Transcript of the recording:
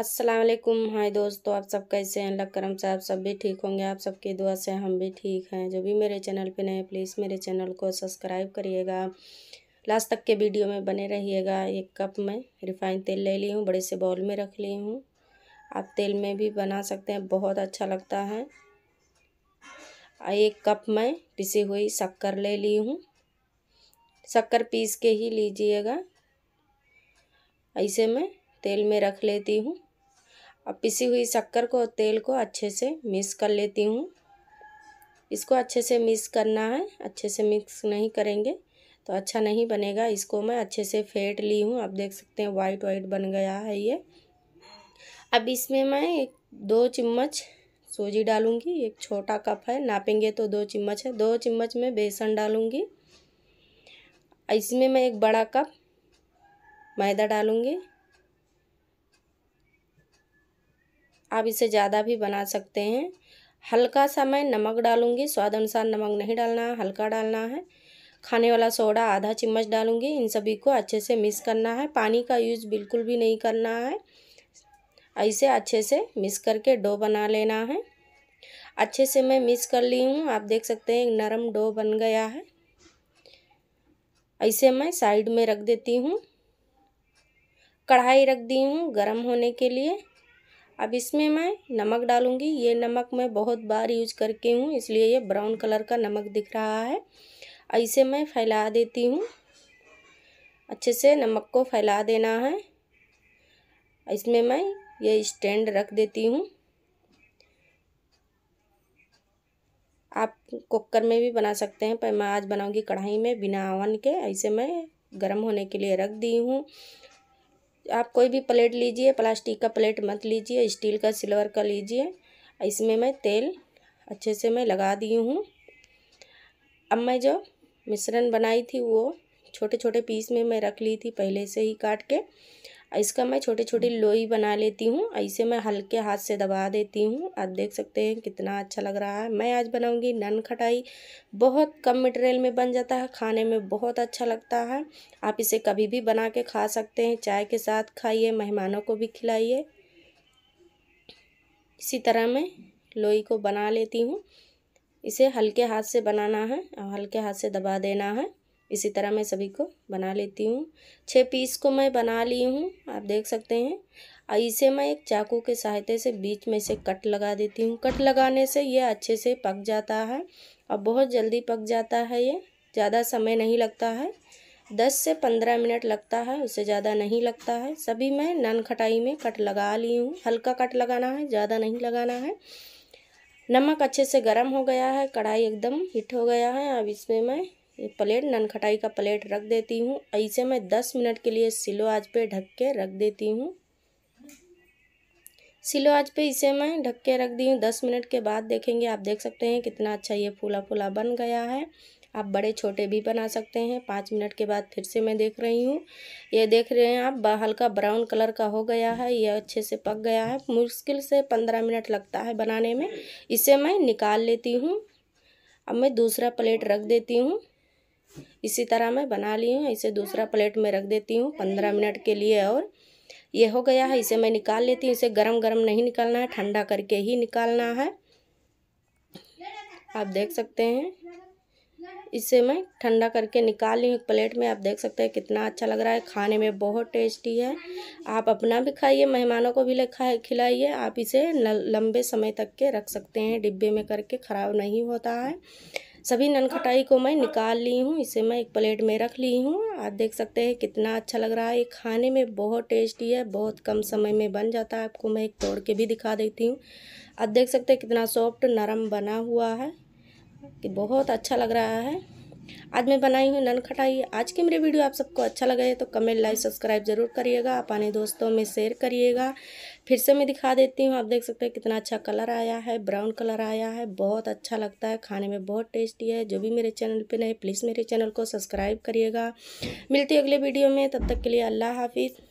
असलकुम हाय दोस्तों तो आप सब कैसे हैं अल्लाह करम से आप सब भी ठीक होंगे आप सबकी दुआ से हम भी ठीक हैं जो भी मेरे चैनल पे नए प्लीज़ मेरे चैनल को सब्सक्राइब करिएगा लास्ट तक के वीडियो में बने रहिएगा एक कप में रिफाइंड तेल ले ली हूँ बड़े से बॉल में रख ली हूँ आप तेल में भी बना सकते हैं बहुत अच्छा लगता है एक कप में पिसी हुई शक्कर ले ली हूँ शक्कर पीस के ही लीजिएगा ऐसे में तेल में रख लेती हूँ अब पिसी हुई शक्कर को तेल को अच्छे से मिक्स कर लेती हूँ इसको अच्छे से मिक्स करना है अच्छे से मिक्स नहीं करेंगे तो अच्छा नहीं बनेगा इसको मैं अच्छे से फेंट ली हूँ आप देख सकते हैं वाइट वाइट बन गया है ये अब इसमें मैं एक दो चम्मच सूजी डालूँगी एक छोटा कप है नापेंगे तो दो चम्मच है दो चम्मच में बेसन डालूँगी इसमें मैं एक बड़ा कप मैदा डालूँगी आप इसे ज़्यादा भी बना सकते हैं हल्का सा मैं नमक डालूँगी स्वाद अनुसार नमक नहीं डालना है हल्का डालना है खाने वाला सोडा आधा चम्मच डालूँगी इन सभी को अच्छे से मिक्स करना है पानी का यूज़ बिल्कुल भी नहीं करना है ऐसे अच्छे से मिक्स करके डो बना लेना है अच्छे से मैं मिक्स कर ली हूँ आप देख सकते हैं नरम डो बन गया है ऐसे मैं साइड में रख देती हूँ कढ़ाई रख दी हूँ गर्म होने के लिए अब इसमें मैं नमक डालूँगी ये नमक मैं बहुत बार यूज करके हूँ इसलिए ये ब्राउन कलर का नमक दिख रहा है ऐसे मैं फैला देती हूँ अच्छे से नमक को फैला देना है इसमें मैं ये स्टैंड रख देती हूँ आप कुकर में भी बना सकते हैं पर मैं आज बनाऊंगी कढ़ाई में बिना आवन के ऐसे मैं गर्म होने के लिए रख दी हूँ आप कोई भी प्लेट लीजिए प्लास्टिक का प्लेट मत लीजिए स्टील का सिल्वर का लीजिए इसमें मैं तेल अच्छे से मैं लगा दी हूँ अब मैं जो मिश्रण बनाई थी वो छोटे छोटे पीस में मैं रख ली थी पहले से ही काट के इसका मैं छोटी छोटी हम्म। लोई बना लेती हूँ ऐसे मैं हल्के हाथ से दबा देती हूँ आप देख सकते हैं कितना अच्छा लग रहा है मैं आज बनाऊँगी नन खटाई बहुत कम मटेरियल में बन जाता है खाने में बहुत अच्छा लगता है आप इसे कभी भी बना के खा सकते हैं चाय के साथ खाइए मेहमानों को भी खिलाइए इसी तरह मैं लोई को बना लेती हूँ इसे हल्के हाथ से बनाना है और हल्के हाथ से दबा देना है इसी तरह मैं सभी को बना लेती हूँ छः पीस को मैं बना ली हूँ आप देख सकते हैं और इसे मैं एक चाकू के सहायता से बीच में से कट लगा देती हूँ कट लगाने से ये अच्छे से पक जाता है और बहुत जल्दी पक जाता है ये ज़्यादा समय नहीं लगता है दस से पंद्रह मिनट लगता है उससे ज़्यादा नहीं लगता है सभी मैं नन खटाई में कट लगा ली हूँ हल्का कट लगाना है ज़्यादा नहीं लगाना है नमक अच्छे से गर्म हो गया है कढ़ाई एकदम हिट हो गया है अब इसमें मैं प्लेट ननखटाई का प्लेट रख देती हूँ ऐसे मैं दस मिनट के लिए सिलो आज पे ढक के रख देती हूँ सिलो आज पे इसे मैं ढक के रख दी हूँ दस मिनट के बाद देखेंगे आप देख सकते हैं कितना अच्छा ये फूला फूला बन गया है आप बड़े छोटे भी बना सकते हैं पाँच मिनट के बाद फिर से मैं देख रही हूँ ये देख रहे हैं आप हल्का ब्राउन कलर का हो गया है ये अच्छे से पक गया है मुश्किल से पंद्रह मिनट लगता है बनाने में इसे मैं निकाल लेती हूँ अब मैं दूसरा प्लेट रख देती हूँ इसी तरह मैं बना ली हूँ इसे दूसरा प्लेट में रख देती हूँ पंद्रह मिनट के लिए और ये हो गया है इसे मैं निकाल लेती हूँ इसे गरम गरम नहीं निकालना है ठंडा करके ही निकालना है आप देख सकते हैं इसे मैं ठंडा करके निकाल ली एक प्लेट में आप देख सकते हैं कितना अच्छा लग रहा है खाने में बहुत टेस्टी है आप अपना भी खाइए मेहमानों को भी ले खाए खिलाइए आप इसे लंबे समय तक के रख सकते हैं डिब्बे में करके ख़राब नहीं होता है सभी ननखटाई को मैं निकाल ली हूँ इसे मैं एक प्लेट में रख ली हूँ आप देख सकते हैं कितना अच्छा लग रहा है ये खाने में बहुत टेस्टी है बहुत कम समय में बन जाता है आपको मैं एक तोड़ के भी दिखा देती हूँ आप देख सकते हैं कितना सॉफ्ट नरम बना हुआ है कि बहुत अच्छा लग रहा है आज मैं बनाई हूँ नन खटाई आज की मेरी वीडियो आप सबको अच्छा लगा है तो कमेंट लाइक सब्सक्राइब जरूर करिएगा आप अपने दोस्तों में शेयर करिएगा फिर से मैं दिखा देती हूँ आप देख सकते हैं कितना अच्छा कलर आया है ब्राउन कलर आया है बहुत अच्छा लगता है खाने में बहुत टेस्टी है जो भी मेरे चैनल पर नहीं प्लीज़ मेरे चैनल को सब्सक्राइब करिएगा मिलती है अगले वीडियो में तब तक के लिए अल्लाह हाफिज़